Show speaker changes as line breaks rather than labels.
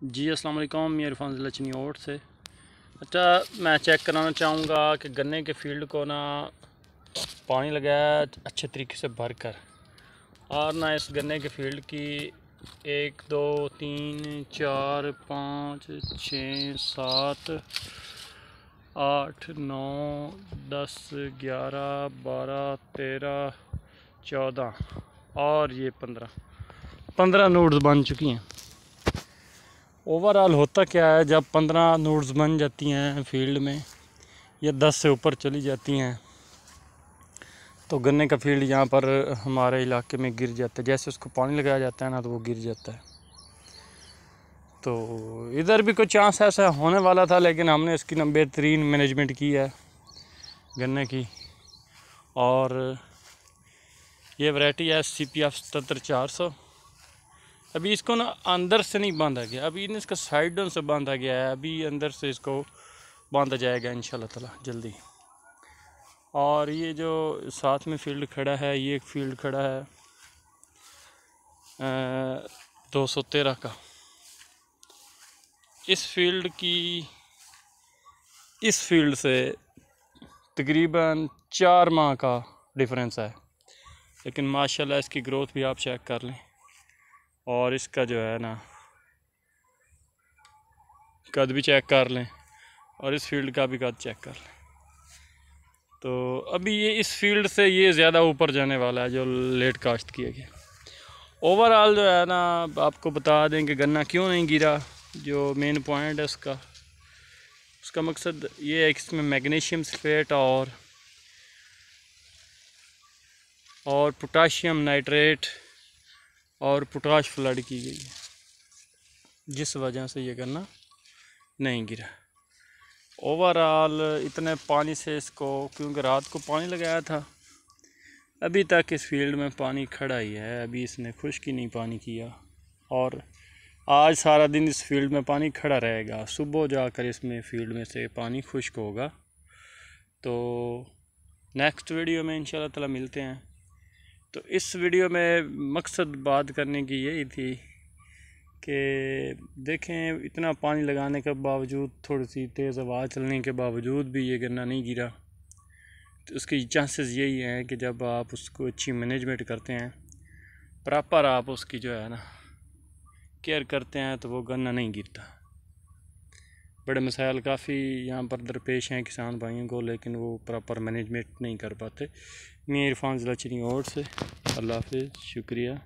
जी अस्सलाम मैं इरफान लचनी ओट से अच्छा मैं चेक कराना चाहूँगा कि गन्ने के फील्ड को ना पानी लगाया अच्छे तरीके से भर कर और ना इस गन्ने के फील्ड की एक दो तीन चार पाँच छ सात आठ नौ दस ग्यारह बारह तेरह चौदह और ये पंद्रह पंद्रह नोट्स बन चुकी हैं ओवरऑल होता क्या है जब पंद्रह नोड्स बन जाती हैं फील्ड में या दस से ऊपर चली जाती हैं तो गन्ने का फील्ड यहाँ पर हमारे इलाके में गिर जाता है जैसे उसको पानी लगाया जाता है ना तो वो गिर जाता है तो इधर भी कोई चांस ऐसा होने वाला था लेकिन हमने इसकी बेहतरीन मैनेजमेंट की है गन्ने की और ये वैरायटी है सी पी एफ सतर चार सौ अभी इसको ना अंदर से नहीं बांधा गया अभी इन इसका साइडों से बांधा गया है अभी अंदर से इसको बांधा जाएगा इन ताला जल्दी और ये जो साथ में फील्ड खड़ा है ये एक फील्ड खड़ा है दो सौ तेरह का इस फील्ड की इस फील्ड से तकरीबन चार माह का डिफरेंस है लेकिन माशाल्लाह इसकी ग्रोथ भी आप चेक कर लें और इसका जो है ना कद भी चेक कर लें और इस फील्ड का भी कद चेक कर लें तो अभी ये इस फील्ड से ये ज़्यादा ऊपर जाने वाला है जो लेट काश्त किया गया ओवरऑल जो है ना आपको बता दें कि गन्ना क्यों नहीं गिरा जो मेन पॉइंट है उसका उसका मकसद ये है कि इसमें मैग्नीशियम सल्फेट और और पोटाशियम नाइट्रेट और पोटाश फ्लड की गई है जिस वजह से ये गन्ना नहीं गिरा ओवरऑल इतने पानी से इसको क्योंकि रात को पानी लगाया था अभी तक इस फील्ड में पानी खड़ा ही है अभी इसने खुश की नहीं पानी किया और आज सारा दिन इस फील्ड में पानी खड़ा रहेगा सुबह जाकर इसमें फील्ड में से पानी खुश्क होगा तो नेक्स्ट वीडियो में इन ताला मिलते हैं तो इस वीडियो में मकसद बात करने की यही थी कि देखें इतना पानी लगाने के बावजूद थोड़ी सी तेज़ हवा चलने के बावजूद भी ये गन्ना नहीं गिरा तो उसकी चांसेस यही हैं कि जब आप उसको अच्छी मैनेजमेंट करते हैं प्रॉपर आप उसकी जो है ना केयर करते हैं तो वो गन्ना नहीं गिरता बड़े मसाइल काफ़ी यहाँ पर दरपेश हैं किसान भाइयों को लेकिन वो प्रॉपर मैनेजमेंट नहीं कर पाते मैं इरफान ज़िला चिनी से अल्लाह हाफ शुक्रिया